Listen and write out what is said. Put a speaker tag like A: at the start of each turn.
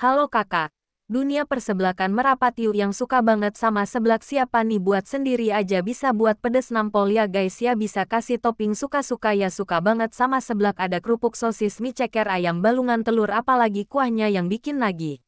A: Halo kakak, dunia persebelakan merapat yuk yang suka banget sama seblak siapa nih buat sendiri aja bisa buat pedes nampol ya guys ya bisa kasih topping suka-suka ya suka banget sama seblak ada kerupuk sosis mie ceker ayam balungan telur apalagi kuahnya
B: yang bikin nagih.